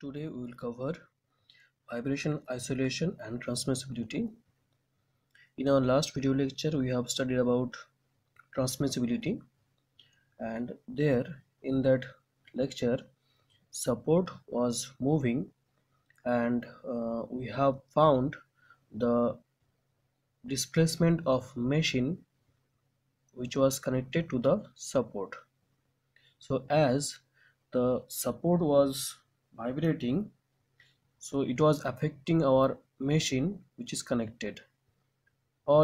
Today we will cover vibration isolation and transmissibility. In our last video lecture we have studied about transmissibility and there in that lecture support was moving and uh, we have found the displacement of machine which was connected to the support so as the support was vibrating so it was affecting our machine which is connected or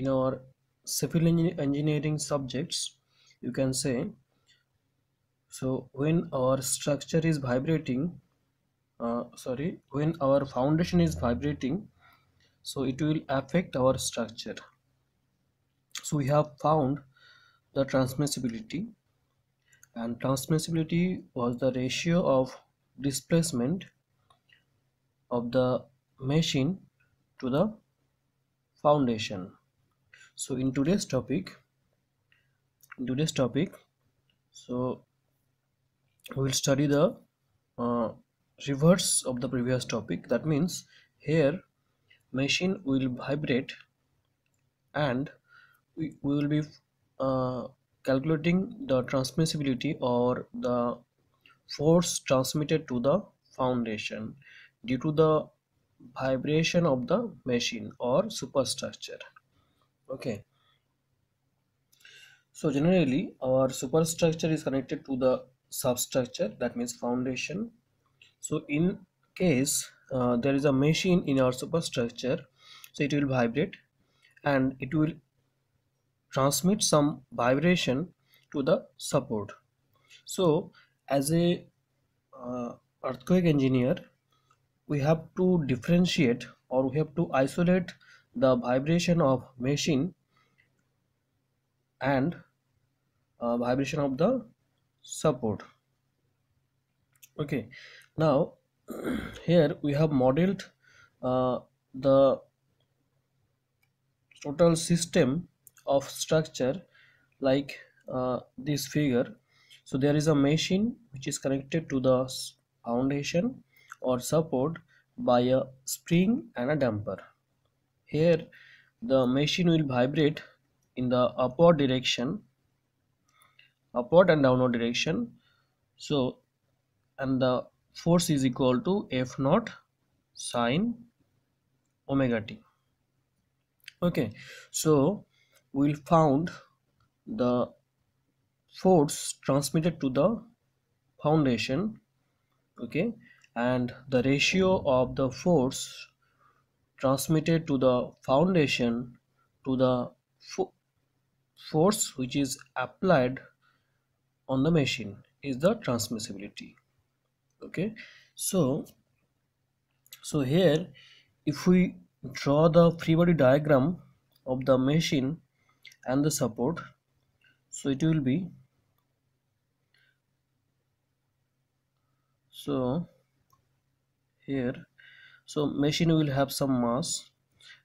in our civil engineering subjects you can say so when our structure is vibrating uh, sorry when our foundation is vibrating so it will affect our structure so we have found the transmissibility and transmissibility was the ratio of displacement of the machine to the foundation so in today's topic in today's topic so we will study the uh, reverse of the previous topic that means here machine will vibrate and we, we will be uh, calculating the transmissibility or the force transmitted to the foundation due to the vibration of the machine or superstructure okay so generally our superstructure is connected to the substructure that means foundation so in case uh, there is a machine in our superstructure so it will vibrate and it will transmit some vibration to the support so as a uh, earthquake engineer we have to differentiate or we have to isolate the vibration of machine and uh, vibration of the support okay now here we have modeled uh, the total system of structure like uh, this figure so there is a machine which is connected to the foundation or support by a spring and a damper here the machine will vibrate in the upward direction upward and downward direction so and the force is equal to f naught sine omega t okay so we'll found the force transmitted to the foundation okay and the ratio of the force transmitted to the foundation to the fo force which is applied on the machine is the transmissibility okay so so here if we draw the free body diagram of the machine and the support so it will be so here so machine will have some mass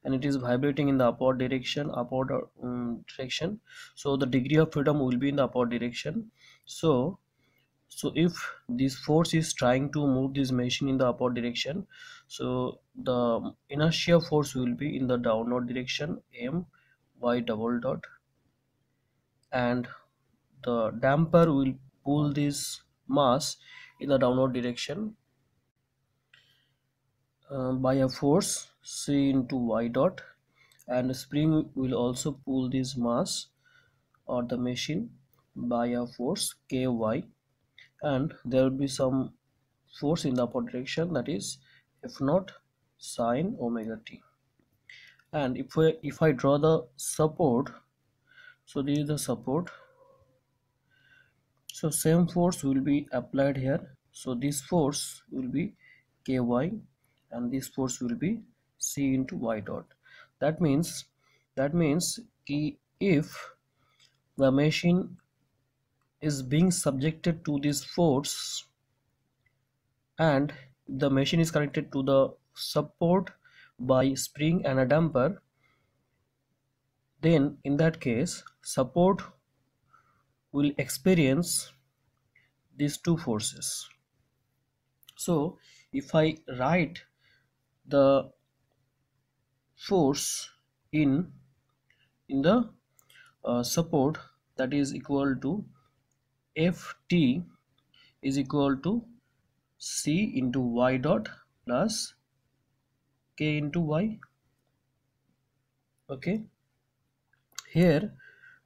and it is vibrating in the upward direction upward um, direction so the degree of freedom will be in the upward direction so so if this force is trying to move this machine in the upward direction so the inertia force will be in the downward direction m y double dot and the damper will pull this mass in the downward direction uh, by a force c into y dot and spring will also pull this mass or the machine by a force ky and there will be some force in the upward direction that is if not sine omega t and if I, if I draw the support so this is the support so same force will be applied here so this force will be ky and this force will be c into y dot that means that means if the machine is being subjected to this force and the machine is connected to the support by spring and a damper then in that case support will experience these two forces so if I write the force in in the uh, support that is equal to ft is equal to c into y dot plus k into y okay here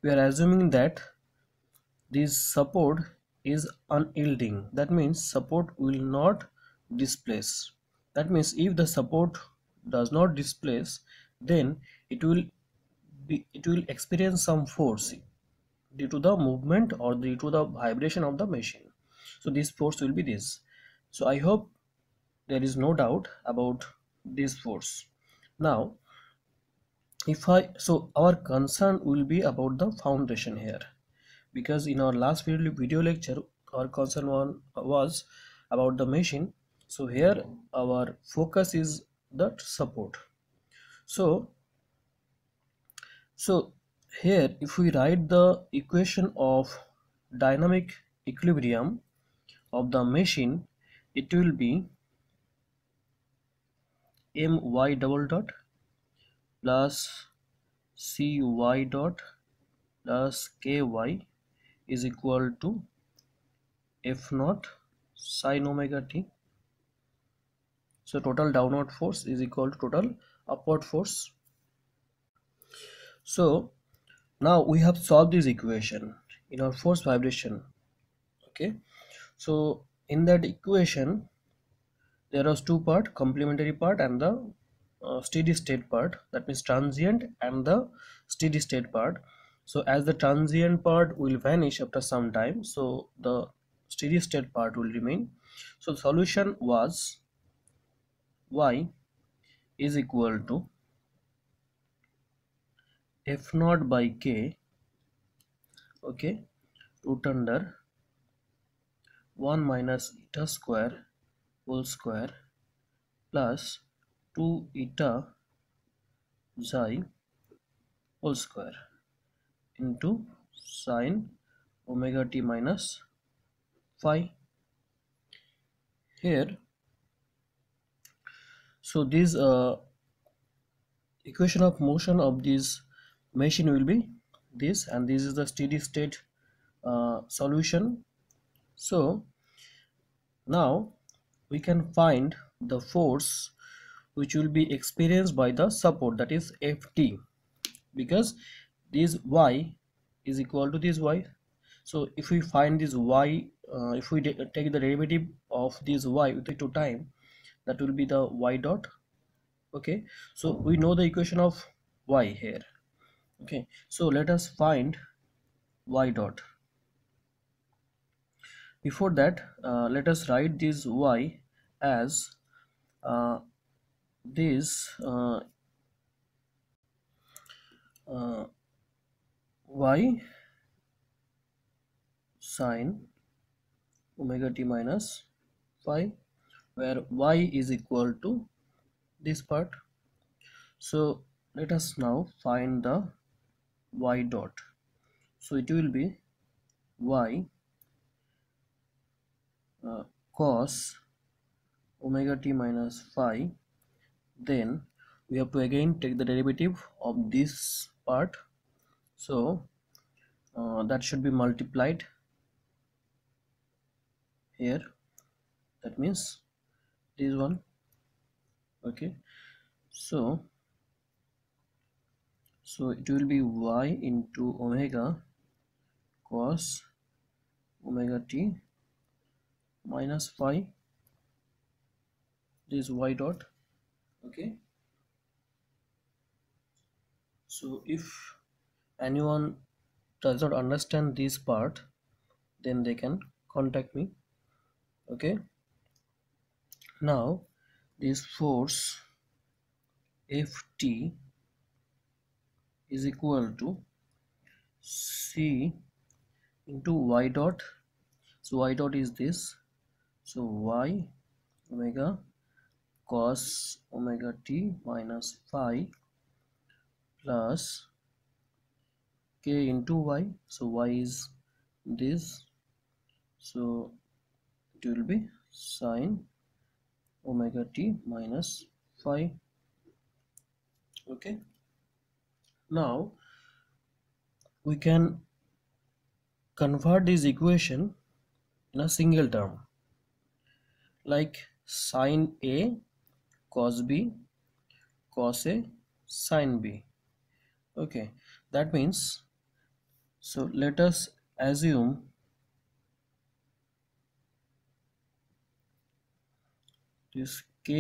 we are assuming that this support is unyielding that means support will not displace that means if the support does not displace then it will be it will experience some force due to the movement or due to the vibration of the machine so this force will be this so i hope there is no doubt about this force now if i so our concern will be about the foundation here because in our last video lecture our concern one was about the machine so here our focus is the support so so here if we write the equation of dynamic equilibrium of the machine it will be my double dot plus cy dot plus ky is equal to f naught sine omega t so total downward force is equal to total upward force so now we have solved this equation in our force vibration okay so in that equation there was two part complementary part and the uh, steady state part that means transient and the steady state part so as the transient part will vanish after some time so the steady state part will remain so the solution was y is equal to f naught by k okay root under 1 minus eta square whole square plus 2 eta psi whole square into sine omega t minus phi here so this uh, equation of motion of this machine will be this and this is the steady state uh, solution so now we can find the force which will be experienced by the support that is ft because this y is equal to this y so if we find this y uh, if we take the derivative of this y with respect to time that will be the y dot okay so we know the equation of y here okay so let us find y dot before that uh, let us write this y as uh, this uh, uh y sine omega t minus phi where y is equal to this part so let us now find the y dot so it will be y uh, cos omega t minus phi then we have to again take the derivative of this part so uh, that should be multiplied here that means this one okay so so it will be y into omega cos omega t minus phi this y dot okay so if anyone does not understand this part then they can contact me okay now this force ft is equal to c into y dot so y dot is this so y omega cos omega t minus phi plus into y so y is this so it will be sine omega t minus phi okay now we can convert this equation in a single term like sine a cos b cos a sine b okay that means so let us assume this k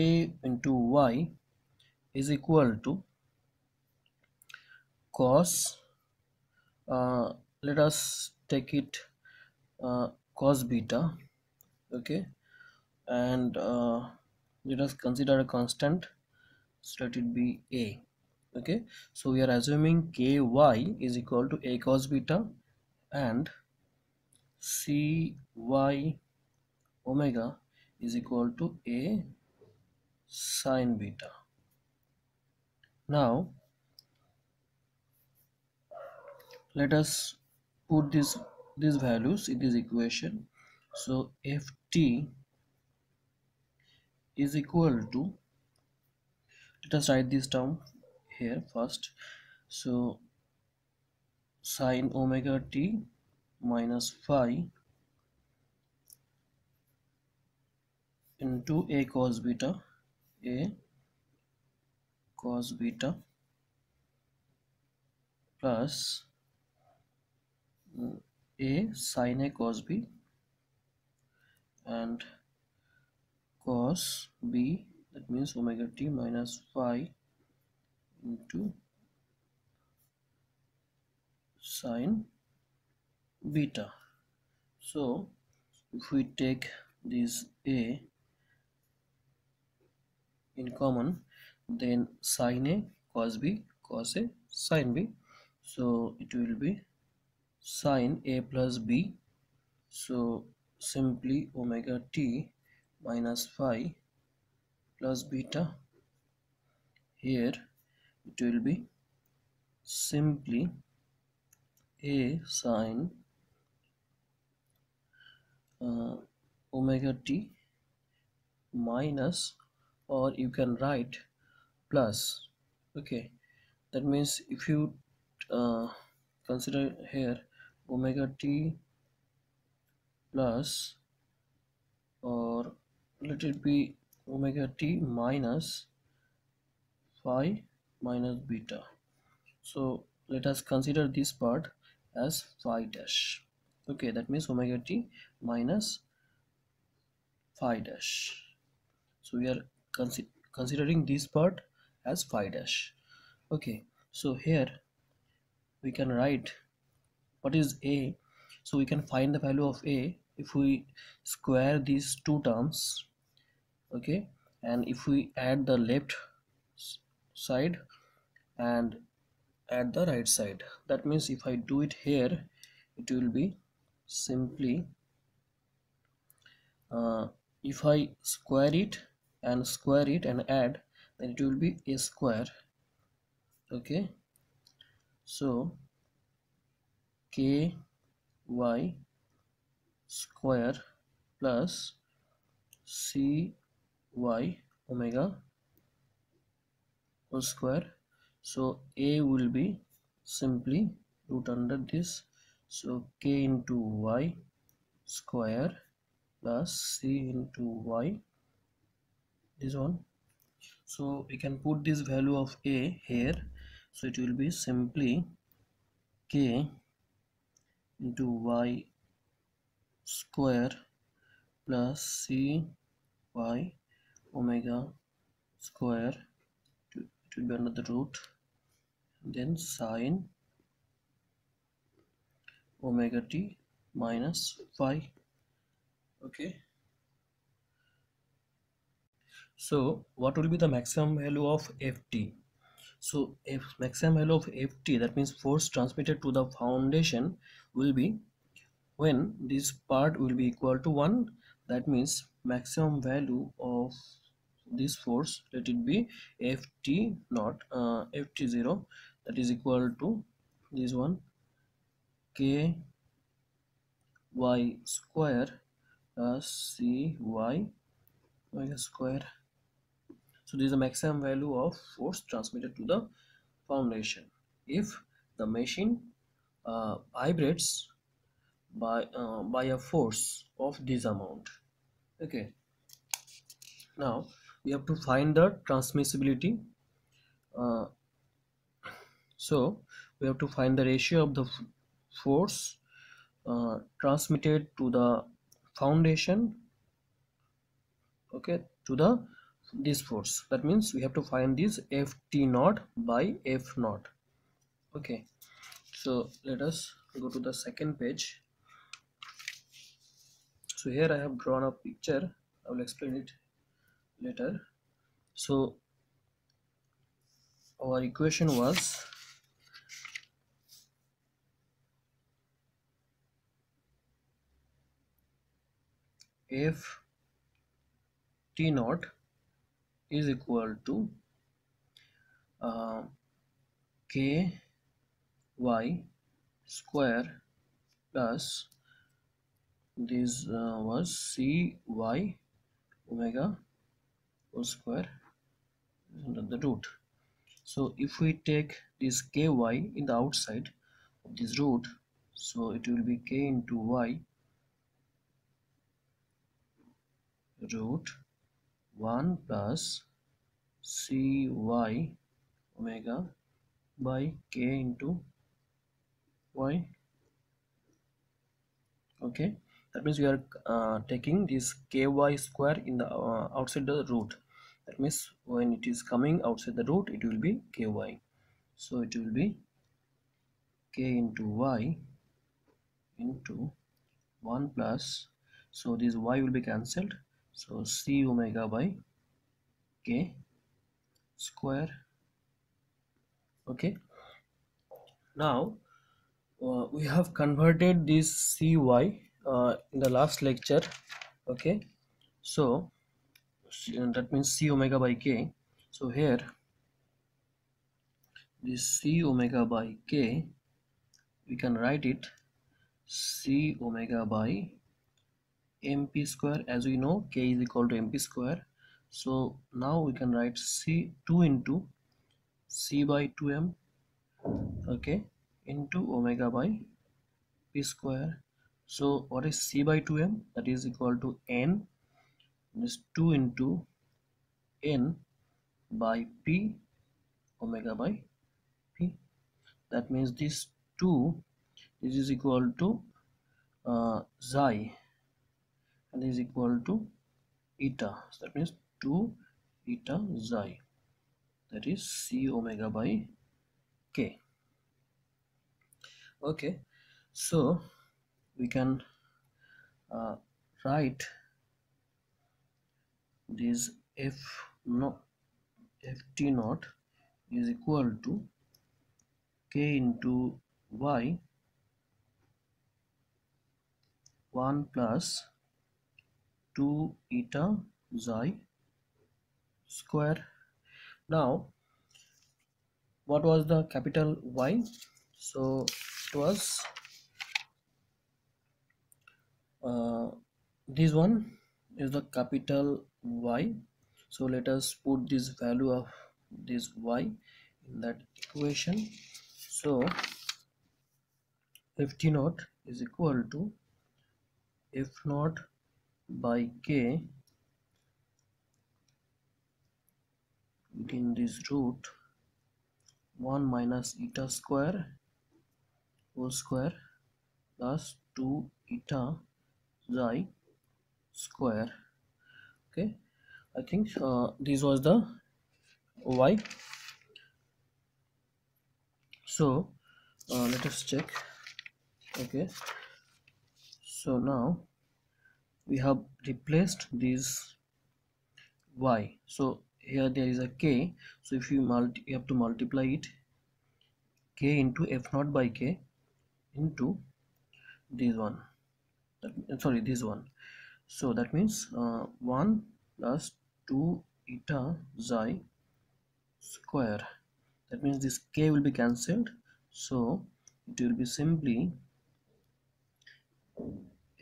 into y is equal to cos uh, let us take it uh, cos beta okay and uh, let us consider a constant so let it be a okay so we are assuming ky is equal to a cos beta and cy omega is equal to a sine beta now let us put this these values in this equation so ft is equal to let us write this down here first so sine omega t minus phi into a cos beta a cos beta plus a sine a cos b and cos b that means omega t minus phi into sine beta so if we take this a in common then sine a cos b cos a sine b so it will be sine a plus b so simply omega t minus phi plus beta here it will be simply a sine uh, omega t minus or you can write plus okay that means if you uh, consider here omega t plus or let it be omega t minus phi minus beta so let us consider this part as phi dash okay that means omega t minus phi dash so we are consi considering this part as phi dash okay so here we can write what is a so we can find the value of a if we square these two terms okay and if we add the left side and at the right side that means if I do it here it will be simply uh, if I square it and square it and add then it will be a square okay so k y square plus c y omega whole square so a will be simply root under this so k into y square plus c into y this one so we can put this value of a here so it will be simply k into y square plus c y omega square Will be another root then sine omega t minus phi okay so what will be the maximum value of ft so if maximum value of ft that means force transmitted to the foundation will be when this part will be equal to 1 that means maximum value of this force let it be ft not uh, ft0 that is equal to this one k y square plus uh, c y y square so this is the maximum value of force transmitted to the foundation if the machine uh, vibrates by uh, by a force of this amount okay now we have to find the transmissibility uh, so we have to find the ratio of the force uh, transmitted to the foundation okay to the this force that means we have to find this ft naught by f naught okay so let us go to the second page so here i have drawn a picture i will explain it later so our equation was if t naught is equal to uh, k y square plus this uh, was c y omega whole square under the root so if we take this ky in the outside of this root so it will be k into y root 1 plus cy omega by k into y okay that means we are uh, taking this ky square in the uh, outside the root that means when it is coming outside the root it will be ky so it will be k into y into 1 plus so this y will be cancelled so c omega by k square okay now uh, we have converted this cy uh, in the last lecture okay so that means c omega by k so here this c omega by k we can write it c omega by mp square as we know k is equal to mp square so now we can write c 2 into c by 2m okay into omega by p square so what is c by 2m that is equal to n is 2 into n by p omega by p that means this 2 this is equal to uh, xi and is equal to eta so that means 2 eta xi that is c omega by k okay so we can uh, write this f no ft naught is equal to k into y 1 plus 2 eta xi square now what was the capital y so it was uh, this one is the capital y so let us put this value of this y in that equation so ft naught is equal to f naught by k within this root 1 minus eta square whole square plus 2 eta xi square okay I think uh, this was the y so uh, let us check okay so now we have replaced these y so here there is a k so if you multi you have to multiply it k into f naught by k into this one that, sorry this one so that means uh, 1 plus 2 eta xi square that means this k will be cancelled so it will be simply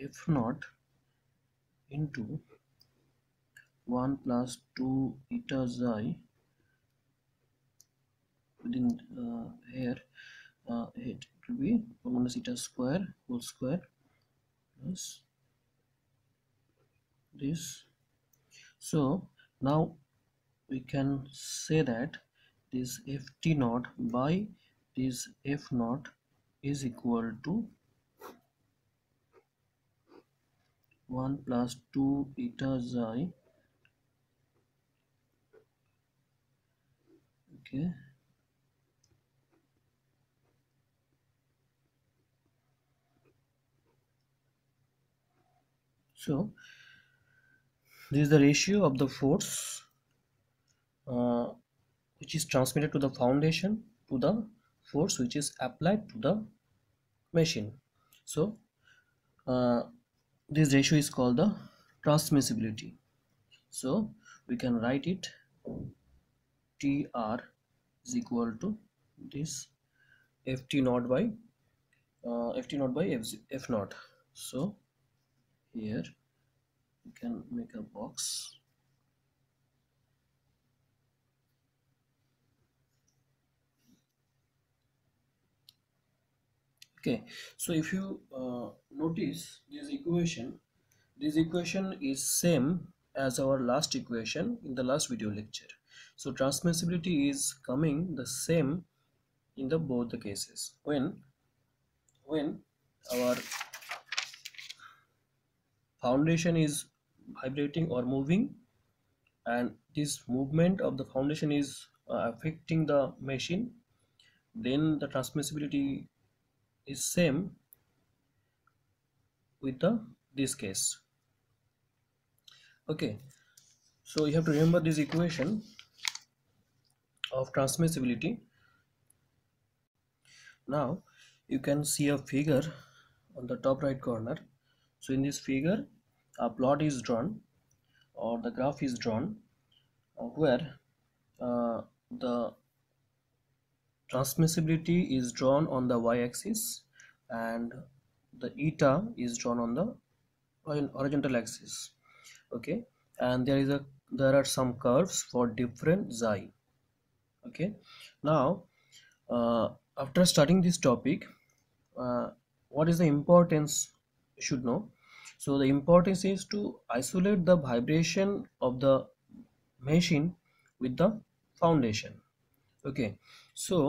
if not into 1 plus 2 eta xi within uh, here uh, it will be 1 minus eta square whole square plus this so now we can say that this ft naught by this f naught is equal to 1 plus 2 eta xi okay so this is the ratio of the force uh, which is transmitted to the foundation to the force which is applied to the machine so uh, this ratio is called the transmissibility so we can write it tr is equal to this ft naught by uh, ft naught by f, f naught so here we can make a box okay so if you uh, notice this equation this equation is same as our last equation in the last video lecture so transmissibility is coming the same in the both the cases when when our foundation is vibrating or moving and this movement of the foundation is uh, affecting the machine then the transmissibility is same with the this case okay so you have to remember this equation of transmissibility now you can see a figure on the top right corner so in this figure a plot is drawn or the graph is drawn uh, where uh, the transmissibility is drawn on the y-axis and the eta is drawn on the horizontal axis okay and there is a there are some curves for different xi okay now uh, after starting this topic uh, what is the importance you should know so the importance is to isolate the vibration of the machine with the foundation okay so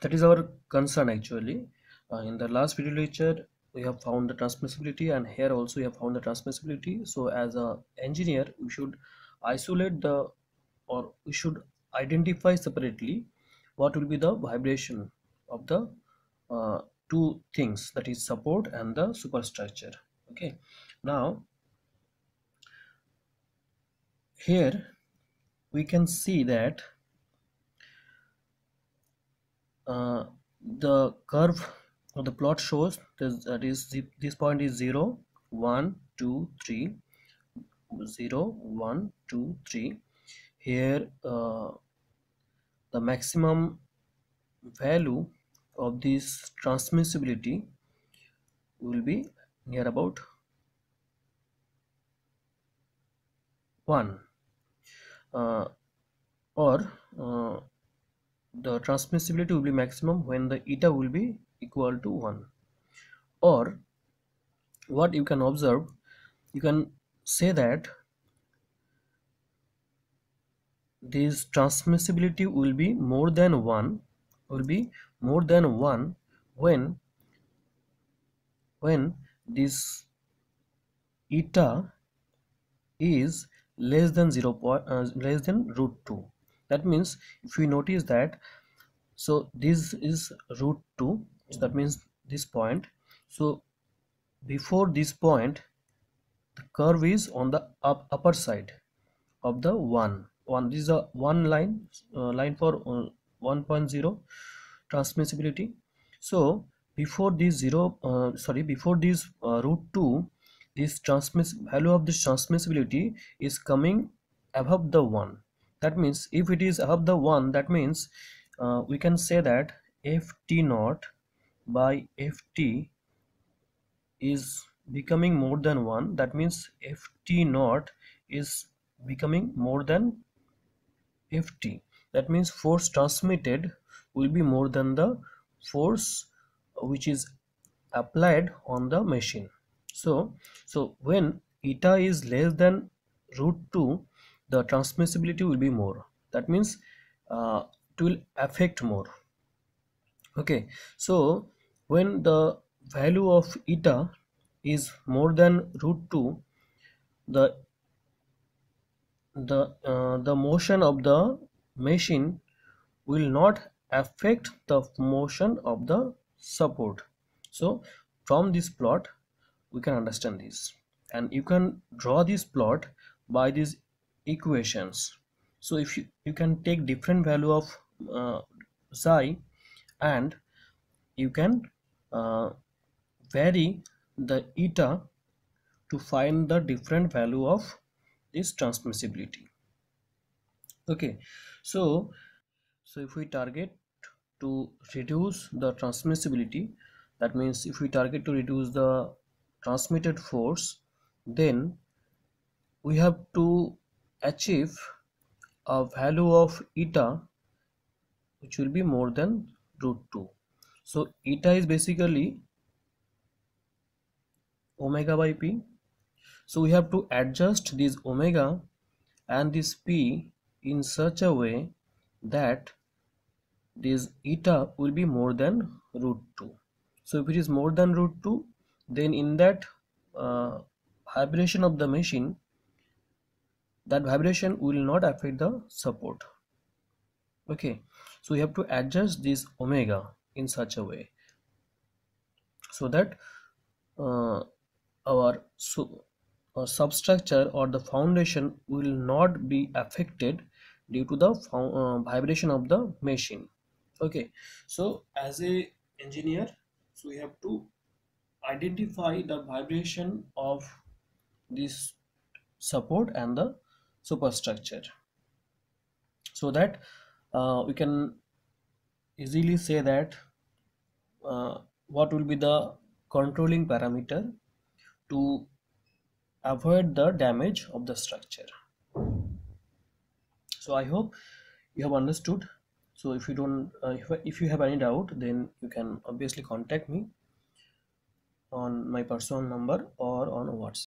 that is our concern actually uh, in the last video lecture we have found the transmissibility and here also we have found the transmissibility so as a engineer we should isolate the or we should identify separately what will be the vibration of the uh, two things that is support and the superstructure okay now here we can see that uh, the curve or the plot shows this, that is this point is 0 1 2 3 0 1 2 3 here uh, the maximum value of this transmissibility will be near about 1 uh, or uh, the transmissibility will be maximum when the eta will be equal to 1 or what you can observe you can say that this transmissibility will be more than 1 will be more than 1 when when this eta is less than 0 uh, less than root 2 that means if we notice that so this is root 2 so that means this point so before this point the curve is on the up, upper side of the 1 one this is a one line uh, line for uh, 1.0 transmissibility so before this 0 uh, sorry before this uh, root 2 this transmiss value of this transmissibility is coming above the 1 that means if it is above the 1 that means uh, we can say that ft naught by ft is becoming more than 1 that means ft naught is becoming more than ft that means force transmitted will be more than the force which is applied on the machine so so when eta is less than root 2 the transmissibility will be more that means uh, it will affect more okay so when the value of eta is more than root 2 the the uh, the motion of the machine will not affect the motion of the support so from this plot we can understand this and you can draw this plot by these equations so if you, you can take different value of uh, psi and you can uh, vary the eta to find the different value of this transmissibility okay so so if we target to reduce the transmissibility that means if we target to reduce the transmitted force then we have to achieve a value of eta which will be more than root 2 so eta is basically omega by p so we have to adjust this omega and this p in such a way that this eta will be more than root 2 so if it is more than root 2 then in that uh, vibration of the machine that vibration will not affect the support okay so we have to adjust this omega in such a way so that uh, our so our uh, substructure or the foundation will not be affected due to the uh, vibration of the machine okay so as a engineer so we have to identify the vibration of this support and the superstructure so that uh, we can easily say that uh, what will be the controlling parameter to avoid the damage of the structure so i hope you have understood so if you don't uh, if you have any doubt then you can obviously contact me on my personal number or on whatsapp